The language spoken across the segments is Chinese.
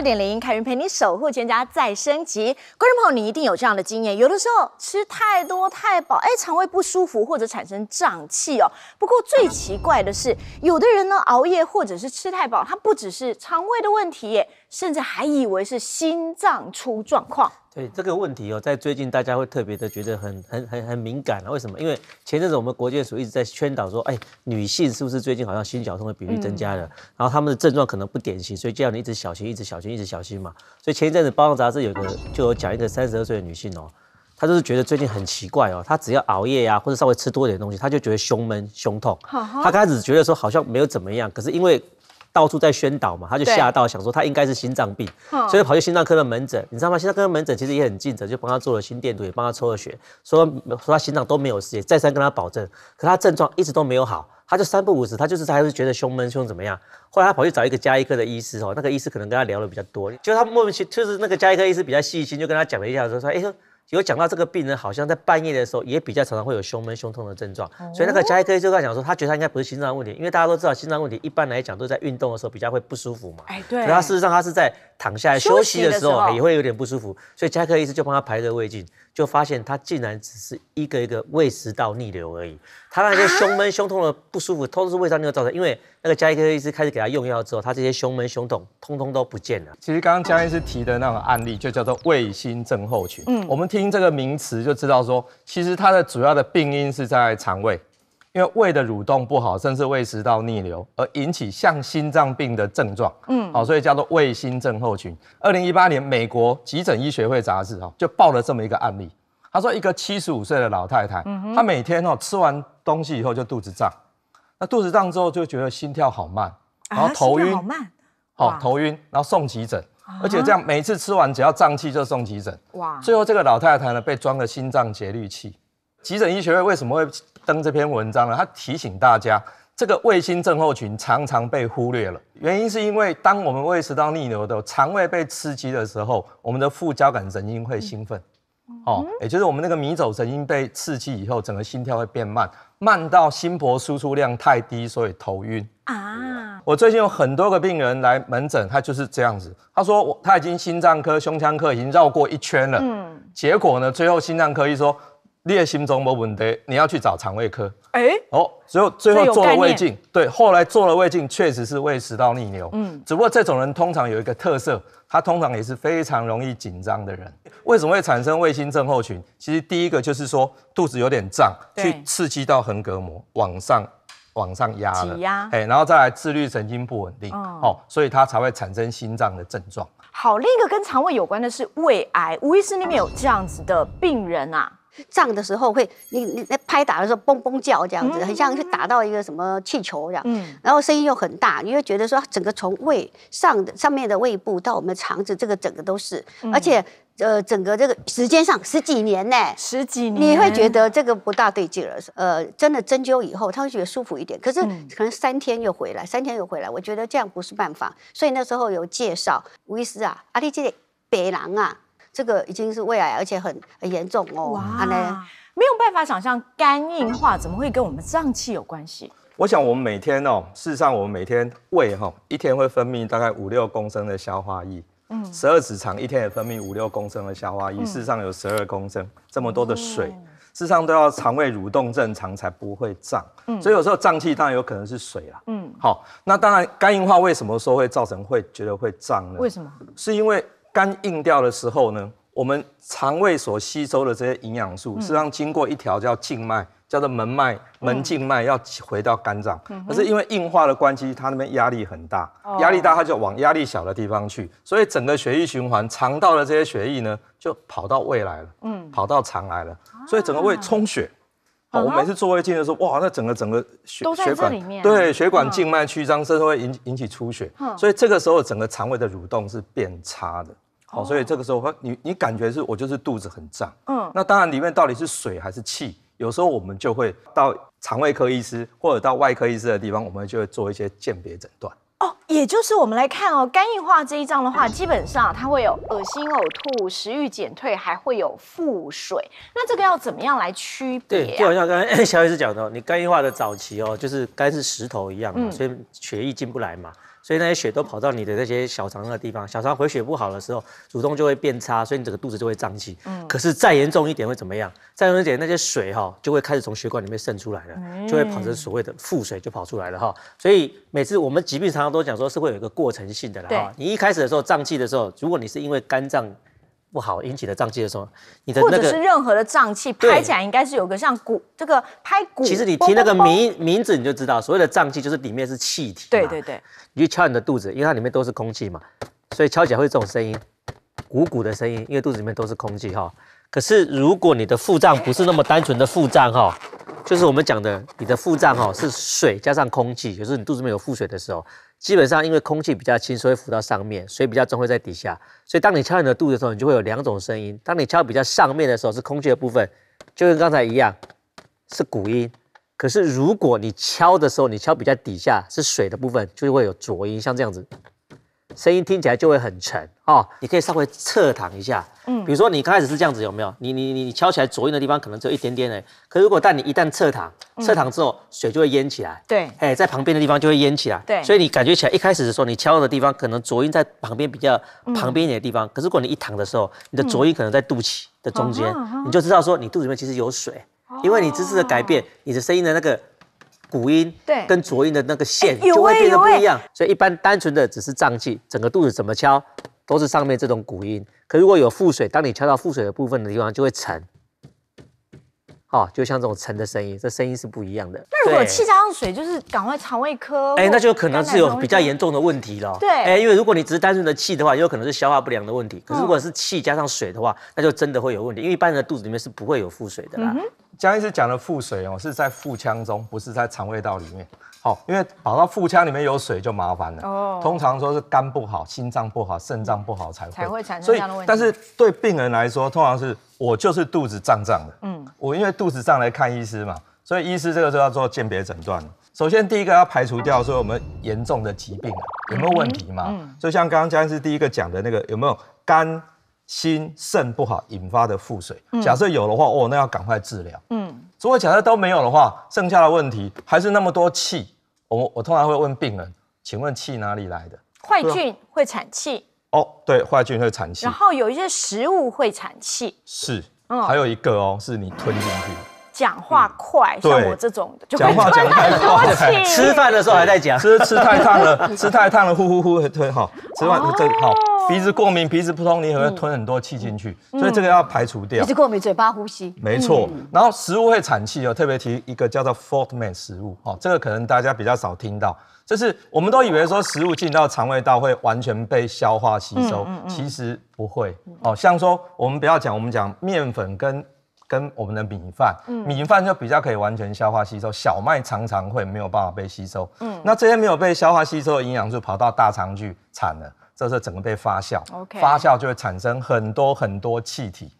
二点零凯云陪你守护全家再升级。观众朋友，你一定有这样的经验，有的时候吃太多太饱，哎，肠胃不舒服或者产生胀气哦。不过最奇怪的是，有的人呢熬夜或者是吃太饱，它不只是肠胃的问题。甚至还以为是心脏出状况。对这个问题哦，在最近大家会特别的觉得很很很很敏感啊？为什么？因为前阵子我们国健署一直在宣导说，哎，女性是不是最近好像心绞痛的比例增加了？然后她们的症状可能不典型，所以叫你一直小心，一直小心，一直小心嘛。所以前一阵子《包装杂志》有个就有讲一个三十二岁的女性哦，她就是觉得最近很奇怪哦，她只要熬夜呀，或者稍微吃多一点东西，她就觉得胸闷、胸痛。她开始觉得说好像没有怎么样，可是因为。到处在宣导嘛，他就吓到，想说他应该是心脏病，所以跑去心脏科的门诊，你知道吗？心脏科门诊其实也很尽责，就帮他做了心电图，也帮他抽了血，说说他心脏都没有事，也再三跟他保证，可他症状一直都没有好，他就三不五时，他就是还是觉得胸闷、胸怎么样，后来他跑去找一个加医科的医师哦，那个医师可能跟他聊的比较多，就果他莫名其妙，就是那个加医科医师比较细心，就跟他讲了一下，说说哎。有讲到这个病人好像在半夜的时候也比较常常会有胸闷、胸痛的症状，所以那个加医科医生在讲说，他觉得他应该不是心脏问题，因为大家都知道心脏问题一般来讲都在运动的时候比较会不舒服嘛。哎，对。他事实上他是在躺下来休息的时候也会有点不舒服，所以加医科医师就帮他排个胃镜，就发现他竟然只是一个一个胃食道逆流而已。他那些胸闷、胸痛的不舒服，通都是胃上尿逆流造成。因为那个加医科医师开始给他用药之后，他这些胸闷、胸痛通通都不见了。其实刚刚江医师提的那个案例就叫做胃心症候群。嗯，我们听。听这个名词就知道，说其实它的主要的病因是在肠胃，因为胃的蠕动不好，甚至胃食道逆流，而引起像心脏病的症状。嗯，好，所以叫做胃心症候群。二零一八年美国急诊医学会杂志哈就报了这么一个案例，他说一个七十五岁的老太太，她每天哦吃完东西以后就肚子胀，那肚子胀之后就觉得心跳好慢，然后头晕，好头晕，然后送急诊。而且这样，每次吃完只要胀气就送急诊。哇！最后这个老太太呢，被装了心脏节律器。急诊医学会为什么会登这篇文章呢？他提醒大家，这个胃心症候群常常被忽略了。原因是因为当我们胃食道逆流的肠胃被刺激的时候，我们的副交感神经会兴奋。哦，也就是我们那个迷走神经被刺激以后，整个心跳会变慢，慢到心搏输出量太低，所以头晕啊。我最近有很多个病人来门诊，他就是这样子，他说我他已经心脏科、胸腔科已经绕过一圈了，嗯，结果呢，最后心脏科医说。的心中没问题，你要去找肠胃科。哎，哦，最后最后做了胃镜，对，后来做了胃镜，确实是胃食道逆流。嗯，只不过这种人通常有一个特色，他通常也是非常容易紧张的人。为什么会产生胃心症候群？其实第一个就是说肚子有点胀，去刺激到横膈膜，往上往上压。挤压，哎，然后再来自律神经不稳定，哦，所以它才会产生心脏的症状。好，另一个跟肠胃有关的是胃癌，吴医师那边有这样子的病人啊。胀的时候会，你你那拍打的时候，嘣嘣叫这样子，很像去打到一个什么气球这样，然后声音又很大，你会觉得说整个从胃上的上面的胃部到我们的肠子，这个整个都是，而且呃整个这个时间上十几年呢，十几年你会觉得这个不大对劲了，呃真的针灸以后他会觉得舒服一点，可是可能三天又回来，三天又回来，我觉得这样不是办法，所以那时候有介绍吴医师啊，啊力这个白狼啊。这个已经是胃癌，而且很很严重哦。哇，没有办法想象肝硬化怎么会跟我们脏器有关系。我想我们每天哦，事实上我们每天胃哈一天会分泌大概五六公升的消化液，嗯，十二指肠一天也分泌五六公升的消化液，事实上有十二公升这么多的水，事实上都要肠胃蠕动正常才不会胀。嗯，所以有时候胀气当然有可能是水啦。嗯，好，那当然肝硬化为什么说会造成会觉得会胀呢？为什么？是因为。肝硬掉的时候呢，我们肠胃所吸收的这些营养素，实际上经过一条叫静脉，叫做门脉、门静脉，要回到肝脏。可是因为硬化的关系，它那边压力很大，压力大它就往压力小的地方去，所以整个血液循环，肠道的这些血液呢，就跑到胃来了，跑到肠来了，所以整个胃充血。哦，我每次做胃镜的时候，哇，那整个整个血血管对血管静脉曲张，甚至会引引起出血，所以这个时候整个肠胃的蠕动是变差的。好，所以这个时候你你感觉是，我就是肚子很胀。嗯，那当然里面到底是水还是气，有时候我们就会到肠胃科医师或者到外科医师的地方，我们就会做一些鉴别诊断。哦，也就是我们来看哦，肝硬化这一章的话，基本上它会有恶心、呕吐、食欲减退，还会有腹水。那这个要怎么样来区别？对，就好像刚刚 小医师讲的，你肝硬化的早期哦，就是肝是石头一样，所以血液进不来嘛。所以那些血都跑到你的那些小肠那个地方，小肠回血不好的时候，主动就会变差，所以你整个肚子就会胀气。嗯，可是再严重一点会怎么样？再严重一点，那些水哈就会开始从血管里面渗出来了，就会跑成所谓的腹水就跑出来了哈。所以每次我们疾病常常都讲说，是会有一个过程性的啦。对，你一开始的时候胀气的时候，如果你是因为肝脏。不好引起的胀气的时候，你的或者是任何的胀气，拍起来应该是有个像鼓这个拍鼓。其实你听那个名名字你就知道，所谓的胀气就是里面是气体。对对对，你去敲你的肚子，因为它里面都是空气嘛，所以敲起来会这种声音，鼓鼓的声音，因为肚子里面都是空气哈。可是如果你的腹胀不是那么单纯的腹胀哈。就是我们讲的，你的腹胀哈是水加上空气，就是你肚子里面有腹水的时候，基本上因为空气比较轻，所以浮到上面，水比较重会在底下，所以当你敲你的肚子的时候，你就会有两种声音。当你敲比较上面的时候是空气的部分，就跟刚才一样，是鼓音。可是如果你敲的时候，你敲比较底下是水的部分，就会有浊音，像这样子。声音听起来就会很沉哦，你可以稍微侧躺一下。嗯，比如说你刚开始是这样子，有没有？你你你你敲起来浊音的地方可能只有一点点哎。可是如果但你一旦侧躺，侧躺之后水就会淹起来。对，哎，在旁边的地方就会淹起来。对，所以你感觉起来一开始的时候，你敲的地方可能浊音在旁边比较旁边一点的地方。可是如果你一躺的时候，你的浊音可能在肚脐的中间，你就知道说你肚子里面其实有水，因为你姿势的改变，你的声音的那个。鼓音对，跟浊音的那个线就会变得不一样，所以一般单纯的只是胀气，整个肚子怎么敲都是上面这种鼓音。可如果有腹水，当你敲到腹水的部分的地方，就会沉，哦，就像这种沉的声音，这声音是不一样的。那如果气加上水，就是赶快肠胃科。哎，那就可能是有比较严重的问题了。对，哎，因为如果你只是单纯的气的话，也有可能是消化不良的问题。可如果是气加上水的话，那就真的会有问题，因为一般人的肚子里面是不会有腹水的啦。江医师讲的腹水哦，是在腹腔中，不是在肠胃道里面。好，因为跑到腹腔里面有水就麻烦了。哦。通常说是肝不好、心脏不好、肾脏不好才才会产生这样的问题。但是对病人来说，通常是我就是肚子胀胀的。嗯。我因为肚子胀来看医师嘛，所以医师这个就要做鉴别诊断首先第一个要排除掉，说我们严重的疾病有没有问题嘛？嗯。就像刚刚江医师第一个讲的那个，有没有肝？心肾不好引发的腹水，假设有的话，哦，那要赶快治疗。嗯，如果假设都没有的话，剩下的问题还是那么多气。我我通常会问病人，请问气哪里来的？坏菌会产气。哦，对，坏菌会产气。然后有一些食物会产气。是。嗯，还有一个哦，是你吞进去。讲话快，像我这种的就吞吞吞吞吃吞的吞候吞在吞吃吃吞吞吞吞吞吞吞呼呼吞吞吞吞吞吞吞吞鼻子过敏，鼻子不通，你很会吞很多气进去，所以这个要排除掉。鼻子过敏，嘴巴呼吸，没错。然后食物会产气哦，特别提一个叫做 Fortman 食物哦，这个可能大家比较少听到。就是我们都以为说食物进到肠胃道会完全被消化吸收，其实不会哦。像说我们不要讲，我们讲面粉跟跟我们的米饭，米饭就比较可以完全消化吸收，小麦常常会没有办法被吸收。嗯，那这些没有被消化吸收的营养素跑到大肠去产了。这是整个被发酵，发酵就会产生很多很多气体。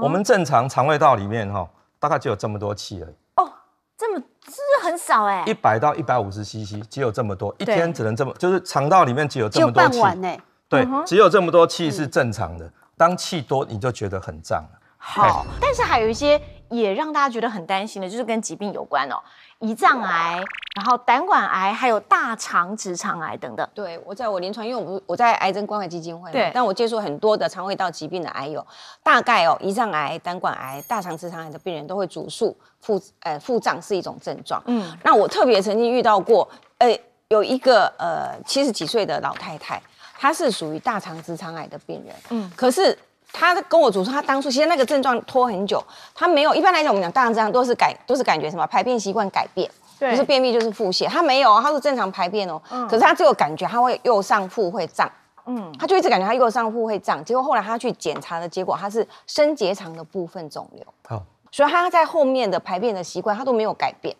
我们正常肠胃道里面哈，大概只有这么多气而已。哦，这么是很少哎，一百到一百五十 CC，只有这么多，一天只能这么，就是肠道里面只有这么多气。半碗哎。对，只有这么多气是正常的。当气多，你就觉得很胀。好，但是还有一些。也让大家觉得很担心的，就是跟疾病有关哦，胰脏癌，然后胆管癌，还有大肠直肠癌等等。对，我在我临床，因为我我在癌症关怀基金会嘛，对，但我接触很多的肠胃道疾病的癌友，大概哦，胰脏癌、胆管癌、大肠直肠癌的病人都会主诉腹呃腹胀是一种症状。嗯，那我特别曾经遇到过，呃，有一个呃七十几岁的老太太，她是属于大肠直肠癌的病人，嗯，可是。他跟我主说，他当初其实那个症状拖很久，他没有。一般来讲，我们讲大肠症都是改，都是感觉什么排便习惯改变，不是便秘就是腹泻，他没有，他是正常排便哦。嗯，可是他只有感觉他会右上腹会胀，嗯，他就一直感觉他右上腹会胀。结果后来他去检查的结果，他是升结肠的部分肿瘤。好，所以他在后面的排便的习惯他都没有改变。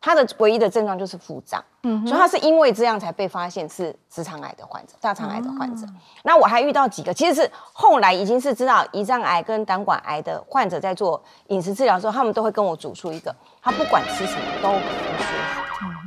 他的唯一的症状就是腹胀，嗯，所以他是因为这样才被发现是直肠癌的患者、大肠癌的患者。那我还遇到几个，其实是后来已经是知道胰脏癌跟胆管癌的患者，在做饮食治疗的时候，他们都会跟我煮出一个，他不管吃什么都很舒服。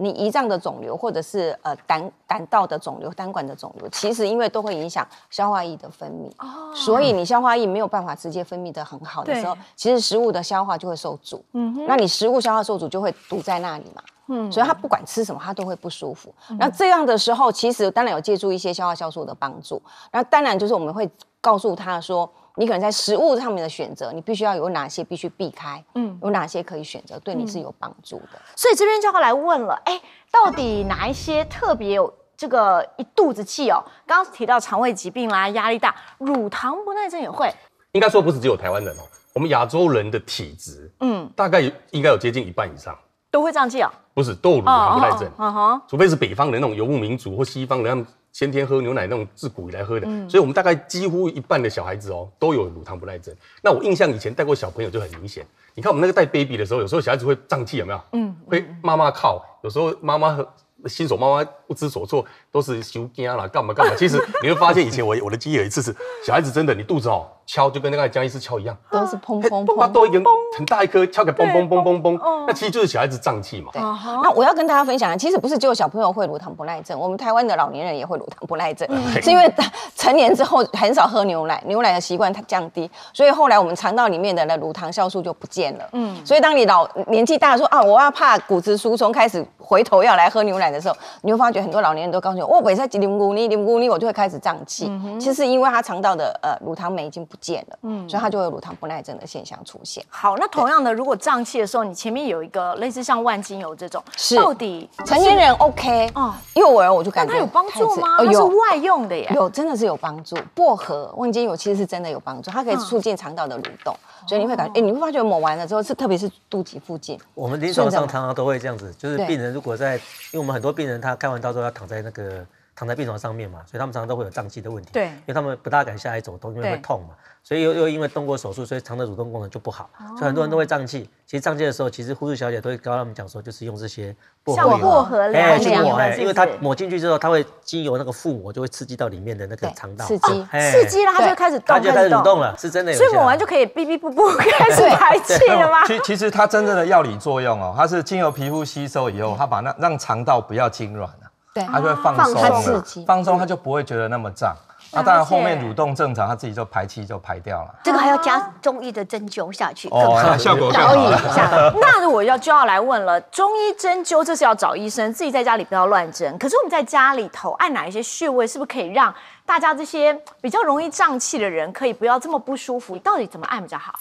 你胰脏的肿瘤，或者是呃胆胆道的肿瘤、胆管的肿瘤，其实因为都会影响消化液的分泌，所以你消化液没有办法直接分泌的很好的时候，其实食物的消化就会受阻。嗯，那你食物消化受阻就会堵在那里嘛？嗯，所以他不管吃什么他都会不舒服。那这样的时候，其实当然有借助一些消化酵素的帮助。那当然就是我们会告诉他说。你可能在食物上面的选择，你必须要有哪些必须避开？嗯，有哪些可以选择？对你是有帮助的。所以这边就要来问了，哎，到底哪一些特别有这个一肚子气哦？刚刚提到肠胃疾病啦，压力大，乳糖不耐症也会。应该说不是只有台湾人哦，我们亚洲人的体质，嗯，大概应该有接近一半以上都会这样哦。不是豆乳糖不耐症，除非是北方人那种游牧民族或西方人。先天喝牛奶那种自古以来喝的，所以我们大概几乎一半的小孩子哦都有乳糖不耐症。那我印象以前带过小朋友就很明显，你看我们那个带 baby 的时候，有时候小孩子会胀气有没有？嗯，会妈妈靠，有时候妈妈新手妈妈不知所措，都是羞惊啦，干嘛干嘛。其实你会发现以前我我的经验有一次是小孩子真的你肚子哦。敲就跟那个江医师敲一样，都是砰砰砰，多一根很大一颗敲给砰砰砰砰砰，那其实就是小孩子胀气嘛。那我要跟大家分享其实不是只有小朋友会乳糖不耐症，我们台湾的老年人也会乳糖不耐症，是因为成年之后很少喝牛奶，牛奶的习惯它降低，所以后来我们肠道里面的那乳糖酵素就不见了。嗯，所以当你老年纪大说啊，我要怕骨质疏松，开始回头要来喝牛奶的时候，你会发觉很多老年人都告诉我，我每次喝咕你喝咕你，我就会开始胀气。其实因为他肠道的呃乳糖酶已经不。见了，嗯，所以它就会乳糖不耐症的现象出现。好，那同样的，如果胀气的时候，你前面有一个类似像万金油这种，是到底成年人 OK，哦，幼儿我就感觉它有帮助吗？它是外用的耶，有真的是有帮助。薄荷、万金油其实是真的有帮助，它可以促进肠道的蠕动，所以你会感觉，哎，你会发觉抹完了之后，是特别是肚脐附近。我们临床上常常都会这样子，就是病人如果在，因为我们很多病人他开完刀之后，要躺在那个。躺在病床上面嘛，所以他们常常都会有胀气的问题。对，因为他们不大敢下来走动，因为会痛嘛。所以又又因为动过手术，所以肠的蠕动功能就不好。所以很多人都会胀气。其实胀气的时候，其实护士小姐都会跟他们讲说，就是用这些薄荷。像薄荷嘞。哎，抹，因为它抹进去之后，它会经由那个腹膜，就会刺激到里面的那个肠道。刺激，刺激了，它就开始动它就开始蠕动了，是真的。所以抹完就可以逼逼噗噗开始排气了吗？其其实它真正的药理作用哦，它是经由皮肤吸收以后，它把那让肠道不要痉挛了。他就会放松了，放松他就不会觉得那么胀。那当然，后面蠕动正常，他自己就排气就排掉了。这个还要加中医的针灸下去，更好效果。那我要就要来问了，中医针灸这是要找医生，自己在家里不要乱针。可是我们在家里头按哪一些穴位，是不是可以让大家这些比较容易胀气的人，可以不要这么不舒服？到底怎么按比较好？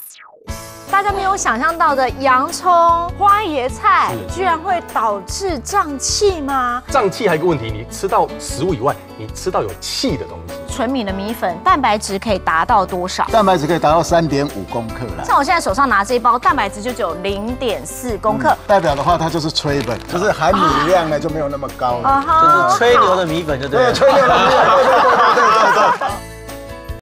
大家没有想象到的，洋葱、花椰菜居然会导致胀气吗？胀气还有一个问题，你吃到食物以外，你吃到有气的东西。纯米的米粉，蛋白质可以达到多少？蛋白质可以达到三点五公克了。像我现在手上拿这一包，蛋白质就只有零点四公克。代表的话，它就是吹粉，就是含米量呢就没有那么高，就是吹牛的米粉就对了。